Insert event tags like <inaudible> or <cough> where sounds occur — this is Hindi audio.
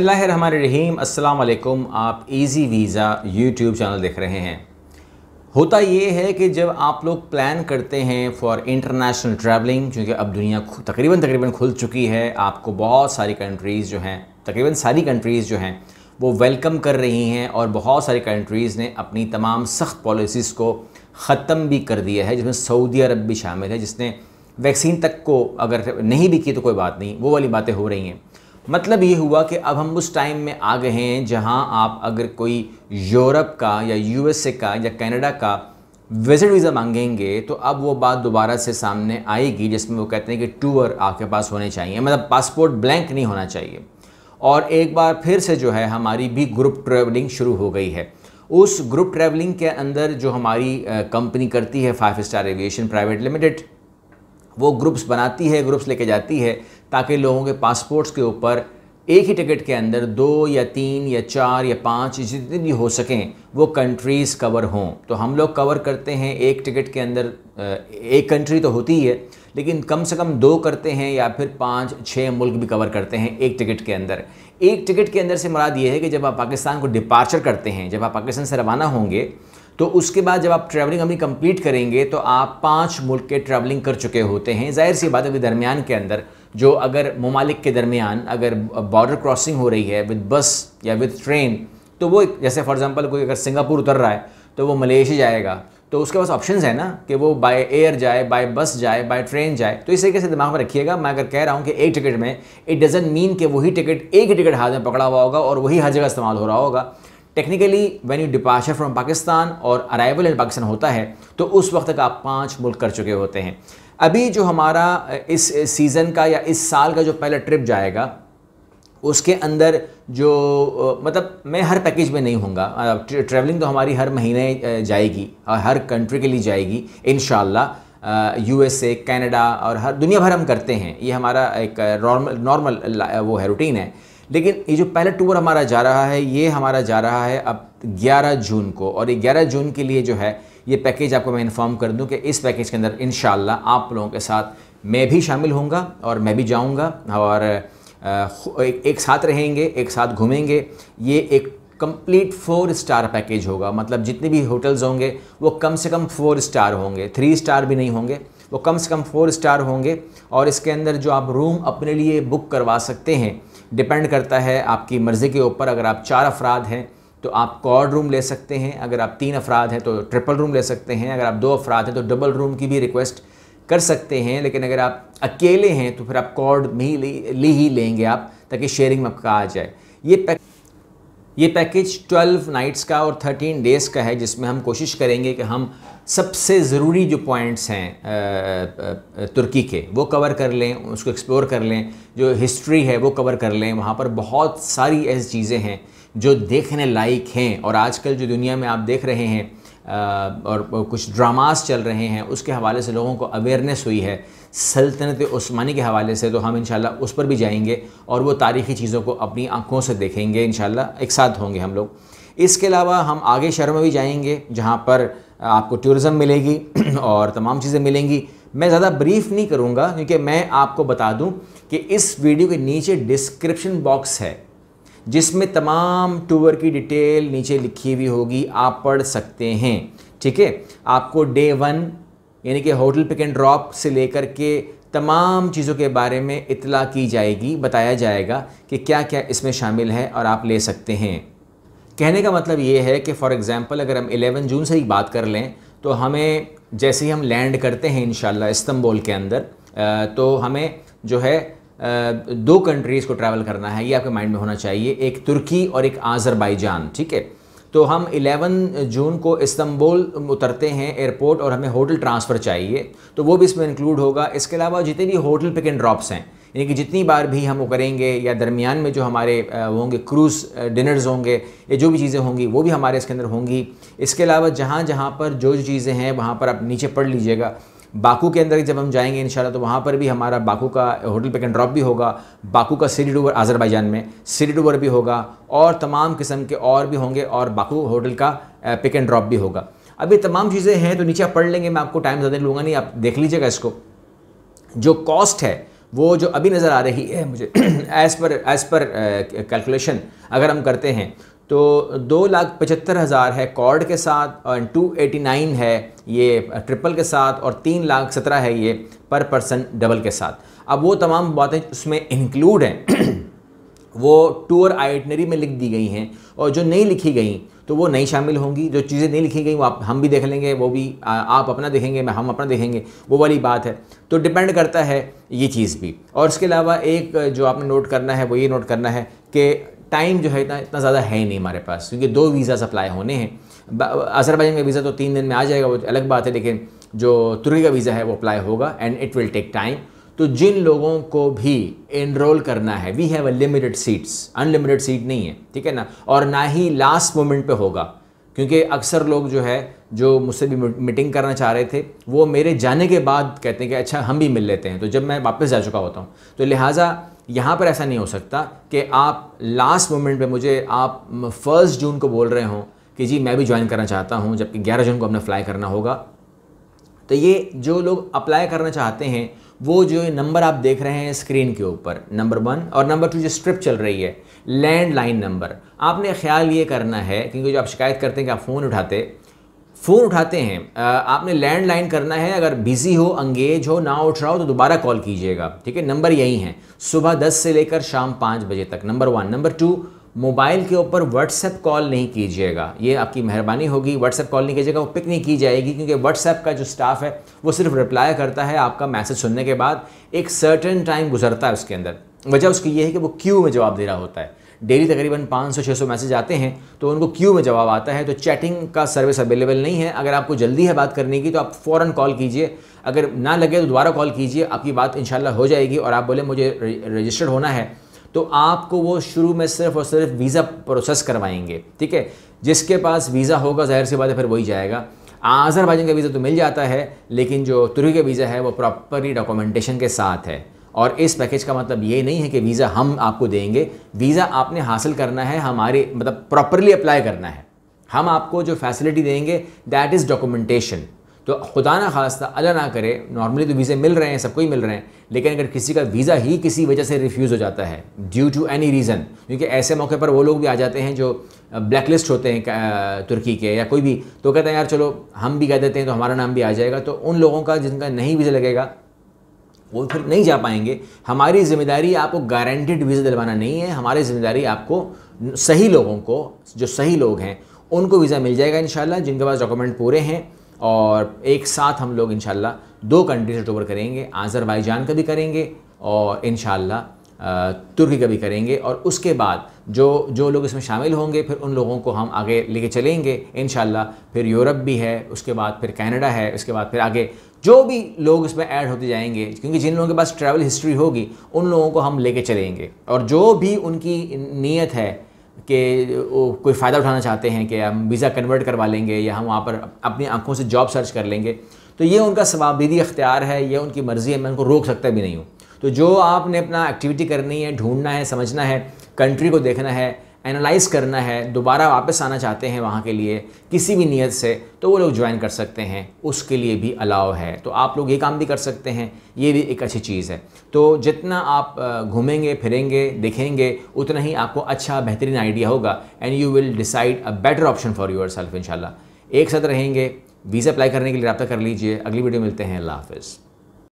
रहीम अस्सलाम वालेकुम आप इजी वीज़ा यूट्यूब चैनल देख रहे हैं होता ये है कि जब आप लोग प्लान करते हैं फॉर इंटरनेशनल ट्रैवलिंग क्योंकि अब दुनिया तकरीबन तकरीबन खुल चुकी है आपको बहुत सारी कंट्रीज़ जो हैं तकरीबन सारी कंट्रीज़ जो हैं वो वेलकम कर रही हैं और बहुत सारी कंट्रीज़ ने अपनी तमाम सख्त पॉलिसीज़ को ख़त्म भी कर दिया है जिसमें सऊदी अरब भी शामिल है जिसने वैक्सीन तक को अगर नहीं भी की तो कोई बात नहीं वो वाली बातें हो रही हैं मतलब ये हुआ कि अब हम उस टाइम में आ गए हैं जहां आप अगर कोई यूरोप का या यूएसए का या कनाडा का विजिट वीज़ा मांगेंगे तो अब वो बात दोबारा से सामने आएगी जिसमें वो कहते हैं कि टूर आपके पास होने चाहिए मतलब पासपोर्ट ब्लैंक नहीं होना चाहिए और एक बार फिर से जो है हमारी भी ग्रुप ट्रैवलिंग शुरू हो गई है उस ग्रुप ट्रैवलिंग के अंदर जो हमारी कंपनी करती है five star aviation private limited वो ग्रुप्स बनाती है ग्रुप्स लेके जाती है ताकि लोगों के पासपोर्ट्स के ऊपर एक ही टिकट के अंदर दो या तीन या चार या पाँच जितने भी हो सकें वो कंट्रीज़ कवर हों तो हम लोग कवर करते हैं एक टिकट के अंदर एक कंट्री तो होती ही है लेकिन कम से कम दो करते हैं या फिर पाँच छः मुल्क भी कवर करते हैं एक टिकट के अंदर एक टिकट के अंदर से मुराद ये है कि जब आप पाकिस्तान को डिपार्चर करते हैं जब आप पाकिस्तान से रवाना होंगे तो उसके बाद जब आप ट्रैवलिंग अभी कंप्लीट करेंगे तो आप पाँच मुल्क के ट्रैवलिंग कर चुके होते हैं जाहिर सी बात अभी दरमियान के अंदर जो अगर ममालिक के दरमियान अगर बॉर्डर क्रॉसिंग हो रही है विद बस या विद ट्रेन तो वो जैसे फॉर एग्ज़ाम्पल कोई अगर सिंगापुर उतर रहा है तो वो मलेशिया जाएगा तो उसके पास ऑप्शन है ना कि वो बाय एयर जाए बाय बस जाए बाय ट्रेन जाए तो इस तरीके से दिमाग में रखिएगा मैं अगर कह रहा हूँ कि एक टिकट में इट डजन मीन कि वही टिकट एक ही टिकट हाथ में पकड़ा हुआ होगा और वही हर जगह इस्तेमाल हो रहा होगा technically when you departure from Pakistan और अराइवल इन पाकिस्तान होता है तो उस वक्त तक आप पाँच मुल्क कर चुके होते हैं अभी जो हमारा इस सीज़न का या इस साल का जो पहला ट्रिप जाएगा उसके अंदर जो मतलब मैं हर पैकेज में नहीं हूँगा ट्रैवलिंग तो हमारी हर महीने जाएगी और हर कंट्री के लिए जाएगी in U S A Canada और हर दुनिया भर हम करते हैं ये हमारा एक नॉर्मल नॉर्मल वो है रूटीन है लेकिन ये जो पहला टूर हमारा जा रहा है ये हमारा जा रहा है अब 11 जून को और ये 11 जून के लिए जो है ये पैकेज आपको मैं इन्फॉर्म कर दूं कि इस पैकेज के अंदर इन आप लोगों के साथ मैं भी शामिल होंगा और मैं भी जाऊंगा और एक, एक साथ रहेंगे एक साथ घूमेंगे ये एक कंप्लीट फोर स्टार पैकेज होगा मतलब जितने भी होटल्स होंगे वो कम से कम फोर स्टार होंगे थ्री स्टार भी नहीं होंगे वो कम से कम फोर स्टार होंगे और इसके अंदर जो आप रूम अपने लिए बुक करवा सकते हैं डिपेंड करता है आपकी मर्ज़ी के ऊपर अगर आप चार अफराद हैं तो आप कॉर्ड रूम ले सकते हैं अगर आप तीन अफराद हैं तो ट्रिपल रूम ले सकते हैं अगर आप दो अफराद हैं तो डबल रूम की भी रिक्वेस्ट कर सकते हैं लेकिन अगर आप अकेले हैं तो फिर आप कॉर्ड में ही ले ही लेंगे आप ताकि शेयरिंग में आपका आ जाए ये पैक ये पैकेज 12 नाइट्स का और 13 डेज़ का है जिसमें हम कोशिश करेंगे कि हम सबसे ज़रूरी जो पॉइंट्स हैं तुर्की के वो कवर कर लें उसको एक्सप्लोर कर लें जो हिस्ट्री है वो कवर कर लें वहाँ पर बहुत सारी ऐसी चीज़ें हैं जो देखने लायक हैं और आजकल जो दुनिया में आप देख रहे हैं और कुछ ड्रामास चल रहे हैं उसके हवाले से लोगों को अवेयरनेस हुई है सल्तनत ओस्मानी के हवाले से तो हम इन उस पर भी जाएंगे और वो तारीख़ी चीज़ों को अपनी आँखों से देखेंगे इन एक साथ होंगे हम लोग इसके अलावा हम आगे शहर में भी जाएंगे जहाँ पर आपको टूरिज़म मिलेगी <clears throat> और तमाम चीज़ें मिलेंगी मैं ज़्यादा ब्रीफ नहीं करूँगा क्योंकि मैं आपको बता दूँ कि इस वीडियो के नीचे डिस्क्रिप्शन बॉक्स है जिसमें तमाम टूर की डिटेल नीचे लिखी हुई होगी आप पढ़ सकते हैं ठीक है आपको डे वन यानी कि होटल पिक एंड ड्रॉप से लेकर के तमाम चीज़ों के बारे में इतला की जाएगी बताया जाएगा कि क्या क्या इसमें शामिल है और आप ले सकते हैं कहने का मतलब ये है कि फ़ॉर एग्ज़ाम्पल अगर हम 11 जून से ही बात कर लें तो हमें जैसे ही हम लैंड करते हैं इन इस्तंबुल के अंदर तो हमें जो है दो कंट्रीज़ को ट्रैवल करना है ये आपके माइंड में होना चाहिए एक तुर्की और एक आज़रबाईजान ठीक है तो हम 11 जून को इस्तंबुल उतरते हैं एयरपोर्ट और हमें होटल ट्रांसफ़र चाहिए तो वो भी इसमें इंक्लूड होगा इसके अलावा जितने भी होटल पिक एंड ड्रॉप्स हैं यानी कि जितनी बार भी हम वो करेंगे या दरमियान में जो हमारे होंगे क्रूज़ डिनर्स होंगे या जो भी चीज़ें होंगी वो भी हमारे इसके अंदर होंगी इसके अलावा जहाँ जहाँ पर जो जो चीज़ें हैं वहाँ पर आप नीचे पढ़ लीजिएगा बाकू के अंदर जब हम जाएंगे इन तो वहाँ पर भी हमारा बाकू का होटल पिक एंड ड्रॉप भी होगा बाकू का सीरी डूबर आज़रबाईजान में सीरी डूबर भी होगा और तमाम किस्म के और भी होंगे और बाकू होटल का पिक एंड ड्रॉप भी होगा अभी तमाम चीज़ें हैं तो नीचे आप पढ़ लेंगे मैं आपको टाइम ज़्यादा लूँगा नहीं आप देख लीजिएगा इसको जो कॉस्ट है वो जो अभी नज़र आ रही है मुझे as per as per calculation अगर हम करते हैं तो दो लाख पचहत्तर हज़ार है कॉर्ड के साथ और टू एटी नाइन है ये ट्रिपल के साथ और तीन लाख सत्रह है ये पर पर्सन डबल के साथ अब वो तमाम बातें उसमें इंक्लूड हैं <clears throat> वो टूर आइटनरी में लिख दी गई हैं और जो नहीं लिखी गई तो वो नहीं शामिल होंगी जो चीज़ें नहीं लिखी गई वो आप हम भी देख लेंगे वो भी आ, आप अपना देखेंगे मैं हम अपना देखेंगे वो वाली बात है तो डिपेंड करता है ये चीज़ भी और इसके अलावा एक जो आपने नोट करना है वो ये नोट करना है कि टाइम जो है इतना इतना ज़्यादा है ही नहीं हमारे पास क्योंकि दो वीज़ा अप्लाई होने हैं अजरबैजान का वीज़ा तो तीन दिन में आ जाएगा वो अलग बात है लेकिन जो तुर्की का वीज़ा है वो अप्लाई होगा and it will take time तो जिन लोगों को भी इनरोल करना है we have a limited seats unlimited seat नहीं है ठीक है ना और ना ही लास्ट मोमेंट पे होगा क्योंकि अक्सर लोग जो है जो मुझसे भी मीटिंग करना चाह रहे थे वो मेरे जाने के बाद कहते हैं कि अच्छा हम भी मिल लेते हैं तो जब मैं वापस जा चुका होता हूँ तो लिहाजा यहाँ पर ऐसा नहीं हो सकता कि आप लास्ट मोमेंट पे मुझे आप फर्स्ट जून को बोल रहे हों कि जी मैं भी ज्वाइन करना चाहता हूँ जबकि ग्यारह जून को हमने फ्लाई करना होगा तो ये जो लोग अप्लाई करना चाहते हैं वो जो नंबर आप देख रहे हैं स्क्रीन के ऊपर नंबर वन और नंबर टू जो स्ट्रिप चल रही है लैंडलाइन नंबर आपने ख्याल ये करना है क्योंकि जो आप शिकायत करते हैं कि आप फ़ोन उठाते फ़ोन उठाते हैं आपने लैंडलाइन करना है अगर बिज़ी हो अंगेज हो ना उठ रहा हो तो दोबारा कॉल कीजिएगा ठीक है नंबर यही है सुबह दस से लेकर शाम पाँच बजे तक number one number two mobile के ऊपर व्हाट्सएप कॉल नहीं कीजिएगा ये आपकी मेहरबानी होगी व्हाट्सएप कॉल नहीं कीजिएगा वो पिक नहीं की जाएगी क्योंकि व्हाट्सएप का जो स्टाफ है वो सिर्फ रिप्लाई करता है आपका मैसेज सुनने के बाद एक सर्टन टाइम गुजरता है उसके अंदर वजह उसकी ये है कि वो क्यू में जवाब दे रहा होता है डेली तकरीबन 500-600 मैसेज आते हैं तो उनको क्यू में जवाब आता है तो चैटिंग का सर्विस अवेलेबल नहीं है अगर आपको जल्दी है बात करने की तो आप फ़ौर कॉल कीजिए अगर ना लगे तो दोबारा कॉल कीजिए आपकी बात इन हो जाएगी और आप बोले मुझे रजिस्टर्ड होना है तो आपको वो शुरू में सिर्फ और सिर्फ वीज़ा प्रोसेस करवाएंगे ठीक है जिसके पास वीज़ा होगा जाहिर सी बात है फिर वही जाएगा आज़रबाइजान का वीज़ा तो मिल जाता है लेकिन जो तुर्की का वीज़ा है वो प्रॉपरली डॉक्यूमेंटेशन के साथ है और इस पैकेज का मतलब ये नहीं है कि वीज़ा हम आपको देंगे वीज़ा आपने हासिल करना है हमारे मतलब प्रॉपरली अप्लाई करना है हम आपको जो फैसिलिटी देंगे दैट इज़ डॉक्यूमेंटेशन तो खुदा ना खास्ता अल्लाह ना करे नॉर्मली तो वीज़े मिल रहे हैं सबको ही मिल रहे हैं लेकिन अगर किसी का वीज़ा ही किसी वजह से रिफ्यूज़ हो जाता है ड्यू टू एनी रीज़न क्योंकि ऐसे मौके पर वो लोग भी आ जाते हैं जो ब्लैक लिस्ट होते हैं तुर्की के या कोई भी तो कहते हैं यार चलो हम भी कह देते हैं तो हमारा नाम भी आ जाएगा तो उन लोगों का जिनका नहीं वीज़ा लगेगा वो फिर नहीं जा पाएंगे हमारी ज़िम्मेदारी आपको गारंटेड वीज़ा दिलवाना नहीं है हमारी ज़िम्मेदारी आपको सही लोगों को जो सही लोग हैं उनको वीज़ा मिल जाएगा इन जिनके पास डॉक्यूमेंट पूरे हैं और एक साथ हम लोग इन दो कंट्रीज टूबर करेंगे आज़रबाईजान का भी करेंगे और इन तुर्की का भी करेंगे और उसके बाद जो जो लोग इसमें शामिल होंगे फिर उन लोगों को हम आगे लेके चलेंगे इन फिर यूरोप भी है उसके बाद फिर कनाडा है उसके बाद फिर आगे जो भी लोग इसमें ऐड होते जाएंगे क्योंकि जिन लोगों के पास ट्रैवल हिस्ट्री होगी उन लोगों को हम लेके चलेंगे और जो भी उनकी नीयत है कि कोई फ़ायदा उठाना चाहते हैं कि हम वीज़ा कन्वर्ट करवा लेंगे या हम वहाँ पर अपनी आंखों से जॉब सर्च कर लेंगे तो ये उनका सवाबीदी अख्तियार है ये उनकी मर्ज़ी है मैं उनको रोक सकता भी नहीं हूँ तो जो आपने अपना एक्टिविटी करनी है ढूंढना है समझना है कंट्री को देखना है एनालाइज करना है दोबारा वापस आना चाहते हैं वहाँ के लिए किसी भी नीयत से तो वो लोग ज्वाइन कर सकते हैं उसके लिए भी अलाव है तो आप लोग ये काम भी कर सकते हैं ये भी एक अच्छी चीज़ है तो जितना आप घूमेंगे फिरेंगे देखेंगे उतना ही आपको अच्छा बेहतरीन आइडिया होगा and you will decide a better option for yourself एक साथ रहेंगे वीज़ा अप्लाई करने के लिए रब्ता कर लीजिए अगली वीडियो मिलते हैं अल्लाह हाफिज़